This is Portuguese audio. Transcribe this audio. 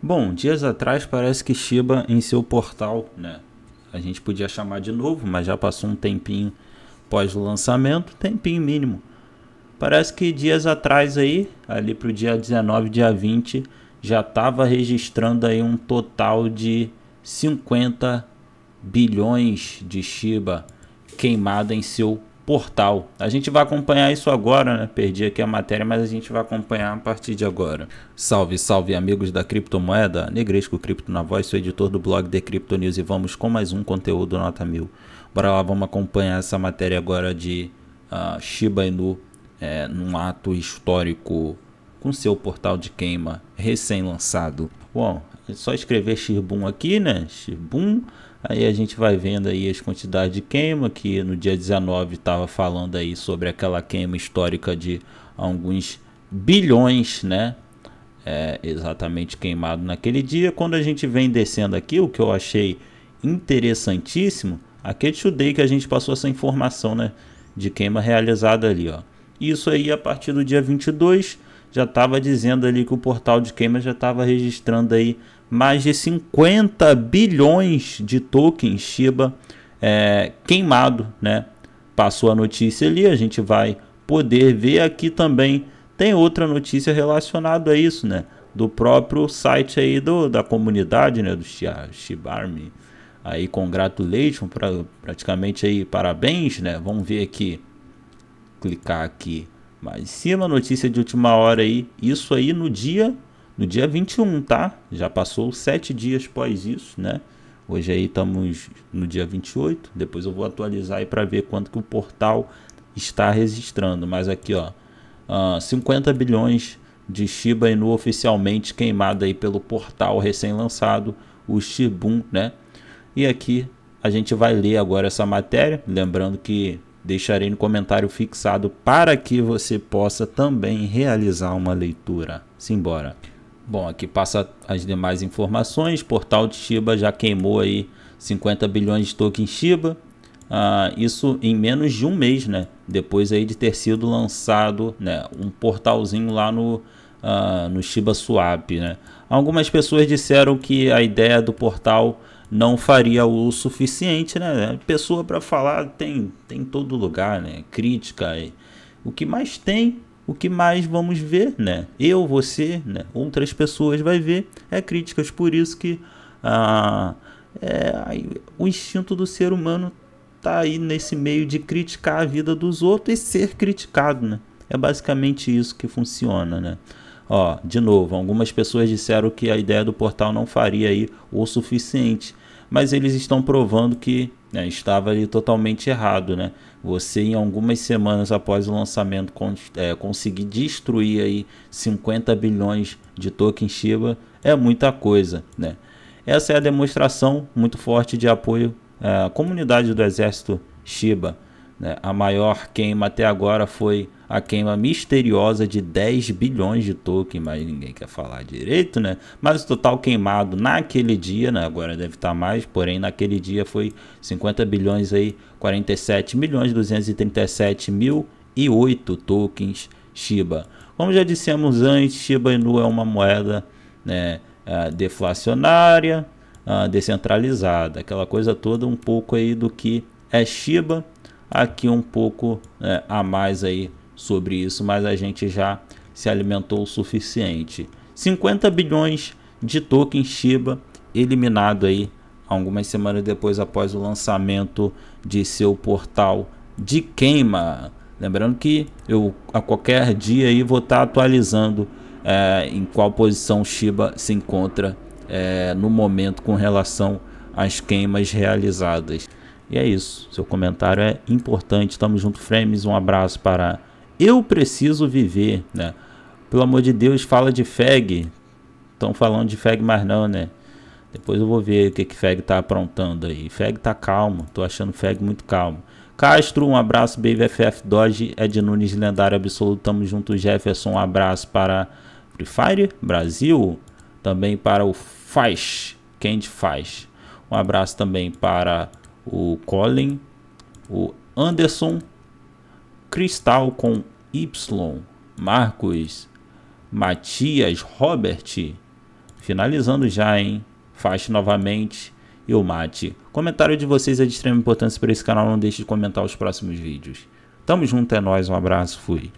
Bom, dias atrás parece que Shiba em seu portal, né? A gente podia chamar de novo, mas já passou um tempinho pós lançamento, tempinho mínimo. Parece que dias atrás aí, ali pro dia 19, dia 20, já estava registrando aí um total de 50 bilhões de Shiba queimada em seu portal. A gente vai acompanhar isso agora, né? Perdi aqui a matéria, mas a gente vai acompanhar a partir de agora. Salve, salve amigos da criptomoeda, Negresco Cripto na voz, sou editor do blog The Crypto News e vamos com mais um conteúdo nota mil. Bora lá, vamos acompanhar essa matéria agora de uh, Shiba Inu é, num ato histórico com seu portal de queima recém-lançado. Bom, é só escrever Shirbum aqui, né? Shirbum. Aí a gente vai vendo aí as quantidades de queima, que no dia 19 estava falando aí sobre aquela queima histórica de alguns bilhões, né? É, exatamente queimado naquele dia. Quando a gente vem descendo aqui, o que eu achei interessantíssimo, aqui eu que a gente passou essa informação, né? De queima realizada ali, ó. Isso aí a partir do dia 22 já estava dizendo ali que o portal de queima já estava registrando aí mais de 50 bilhões de tokens Shiba é, queimado, né? Passou a notícia ali, a gente vai poder ver aqui também. Tem outra notícia relacionada a isso, né? Do próprio site aí do, da comunidade, né? Do Shiba Army. Aí, congratulations, pra, praticamente aí, parabéns, né? Vamos ver aqui, clicar aqui mais em cima, notícia de última hora aí. Isso aí no dia no dia 21, tá? Já passou sete dias pós isso, né? Hoje aí estamos no dia 28, depois eu vou atualizar aí para ver quanto que o portal está registrando, mas aqui ó, 50 ah, bilhões de Shiba Inu oficialmente queimado aí pelo portal recém-lançado, o Shibun, né? E aqui a gente vai ler agora essa matéria, lembrando que deixarei no comentário fixado para que você possa também realizar uma leitura. Simbora! Bom, aqui passa as demais informações. Portal de Shiba já queimou aí 50 bilhões de tokens Shiba. Ah, isso em menos de um mês, né? Depois aí de ter sido lançado, né, um portalzinho lá no ah, no Shiba Swap, né? Algumas pessoas disseram que a ideia do portal não faria o suficiente, né? Pessoa para falar tem tem todo lugar, né? Crítica, o que mais tem o que mais vamos ver, né? Eu, você, né? outras pessoas vai ver é críticas, por isso que ah, é, o instinto do ser humano tá aí nesse meio de criticar a vida dos outros e ser criticado, né? É basicamente isso que funciona, né? Ó, de novo, algumas pessoas disseram que a ideia do portal não faria aí o suficiente, mas eles estão provando que né, estava ali totalmente errado, né? Você em algumas semanas após o lançamento cons é, conseguir destruir aí 50 bilhões de tokens Shiba é muita coisa, né? Essa é a demonstração muito forte de apoio é, à comunidade do Exército Shiba. Né? A maior queima até agora foi a queima misteriosa de 10 bilhões de tokens, mas ninguém quer falar direito, né? Mas o total queimado naquele dia, né? agora deve estar tá mais, porém naquele dia foi 50 bilhões aí, 47 milhões 237 mil e 8 tokens Shiba. Como já dissemos antes, Shiba Inu é uma moeda né, ah, deflacionária, ah, descentralizada, aquela coisa toda um pouco aí do que é Shiba, aqui um pouco né, a mais aí sobre isso, mas a gente já se alimentou o suficiente. 50 bilhões de token Shiba eliminado aí algumas semanas depois após o lançamento de seu portal de queima. Lembrando que eu a qualquer dia aí vou estar atualizando é, em qual posição Shiba se encontra é, no momento com relação às queimas realizadas. E é isso. Seu comentário é importante. Tamo junto, Frames. Um abraço para eu preciso viver, né? Pelo amor de Deus, fala de Feg. Estão falando de Feg, mais não, né? Depois eu vou ver o que, que Feg tá aprontando aí. Feg tá calmo, tô achando Feg muito calmo. Castro, um abraço, Baby FF Ed Nunes, lendário absoluto, tamo junto, Jefferson, um abraço para Free Fire, Brasil, também para o Faz, Candy Faz. Um abraço também para o Colin, o Anderson, Cristal com Y, Marcos, Matias, Robert. Finalizando já, hein? Faixa novamente e o mate. Comentário de vocês é de extrema importância para esse canal. Não deixe de comentar os próximos vídeos. Tamo junto, é nóis. Um abraço, fui.